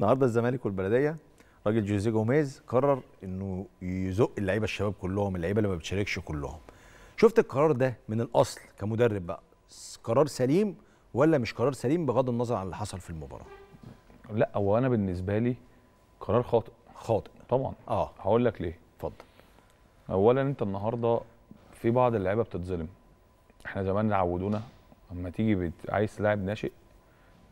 النهارده الزمالك والبلديه راجل جوزيه جوميز قرر انه يزق اللعيبه الشباب كلهم اللعيبه اللي ما بتشاركش كلهم شفت القرار ده من الاصل كمدرب بقى قرار سليم ولا مش قرار سليم بغض النظر عن اللي حصل في المباراه لا هو انا بالنسبه لي قرار خاطئ خاطئ طبعا اه هقول لك ليه اتفضل اولا انت النهارده في بعض اللعيبه بتتظلم احنا زمان عودونا اما تيجي عايز تلاعب ناشئ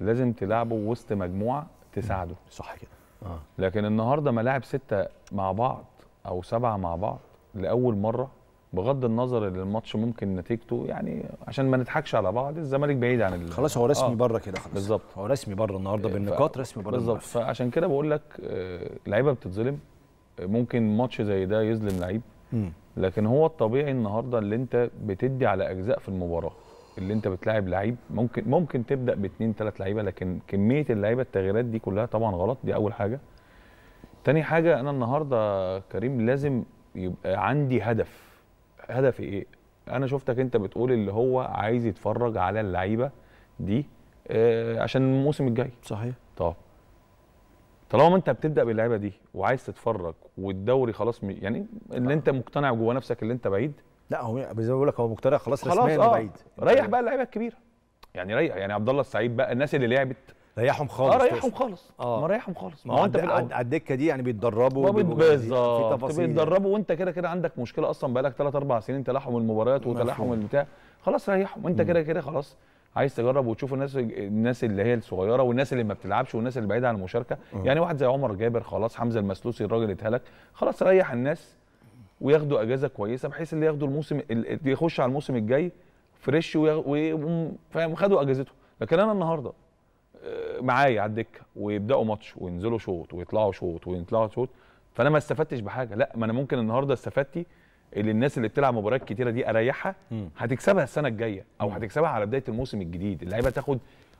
لازم تلعبه وسط مجموعه تساعده صح كده آه. لكن النهارده ملاعب سته مع بعض او سبعه مع بعض لاول مره بغض النظر ان الماتش ممكن نتيجته يعني عشان ما نضحكش على بعض الزمالك بعيد عن خلاص هو رسمي آه. بره كده خلاص بالظبط هو رسمي بره النهارده إيه، بالنقاط ف... رسمي بره بالظبط فعشان كده بقول لك آه، لعيبه بتتظلم ممكن ماتش زي ده يظلم لعيب لكن هو الطبيعي النهارده اللي انت بتدي على اجزاء في المباراه اللي انت بتلاعب لعيب ممكن ممكن تبدا باثنين ثلاث لعيبه لكن كميه اللعيبه التغييرات دي كلها طبعا غلط دي اول حاجه تاني حاجه انا النهارده كريم لازم يبقى عندي هدف هدفي ايه انا شفتك انت بتقول اللي هو عايز يتفرج على اللعيبه دي آه عشان الموسم الجاي صحيح طب طالما انت بتبدا باللعيبه دي وعايز تتفرج والدوري خلاص يعني اللي آه. انت مقتنع جوه نفسك اللي انت بعيد لا هو زي ما بقول لك هو مقتنع خلاص رسميا آه. بعيد ريح يعني بقى اللعيبه الكبيره يعني ريح يعني عبد الله السعيد بقى الناس اللي لعبت ريحهم خالص اه ريحهم خالص اه ما ريحهم خالص ما هو انت على الدكه دي يعني بيتدربوا بالظبط بيتدربوا وانت كده كده عندك مشكله اصلا بقالك ثلاث اربع سنين تلاحم المباريات وتلاحم البتاع خلاص ريحهم انت كده كده خلاص عايز تجرب وتشوف الناس الناس اللي هي الصغيره والناس اللي ما بتلعبش والناس اللي بعيده عن المشاركه يعني واحد زي عمر جابر خلاص حمزه المسلوسي الراجل اتهلك خلاص ريح الناس وياخدوا اجازه كويسه بحيث اللي ياخدوا الموسم يخش على الموسم الجاي فريش ويقوم فاهم خدوا اجازتهم لكن انا النهارده آه، معايا على الدكه ويبداوا ماتش وينزلوا شوط ويطلعوا شوط ويطلعوا شوط فانا ما استفدتش بحاجه لا ما انا ممكن النهارده استفدتي اللي الناس اللي بتلعب مباريات كتيره دي اريحها هتكسبها السنه الجايه او هتكسبها على بدايه الموسم الجديد اللعيبه تاخد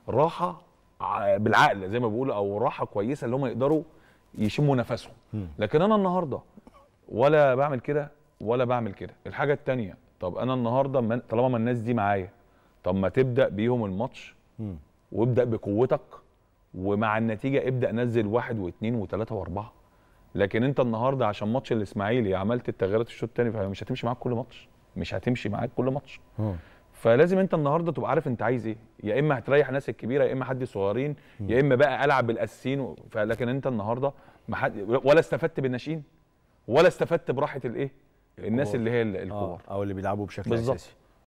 راحه آه، بالعقل زي ما بيقولوا او راحه كويسه اللي هم يقدروا يشموا نفسهم لكن انا النهارده ولا بعمل كده ولا بعمل كده الحاجه التانية طب انا النهارده من... طالما ما الناس دي معايا طب ما تبدا بيهم الماتش وابدا بقوتك ومع النتيجه ابدا نزل واحد واثنين وثلاثه واربعه لكن انت النهارده عشان ماتش الاسماعيلي عملت التغييرات الشوط التاني فمش هتمشي معاك كل ماتش مش هتمشي معاك كل ماتش اه. فلازم انت النهارده تبقى عارف انت عايز ايه يا اما هتريح ناس الكبيره يا اما حد صغيرين يا اما بقى العب بالاساسيين و... فلكن انت النهارده ما حد ولا استفدت بالناشئين ولا استفدت براحه الايه الناس اللي هي الكبار آه، او اللي بيلعبوا بشكل بالزبط. اساسي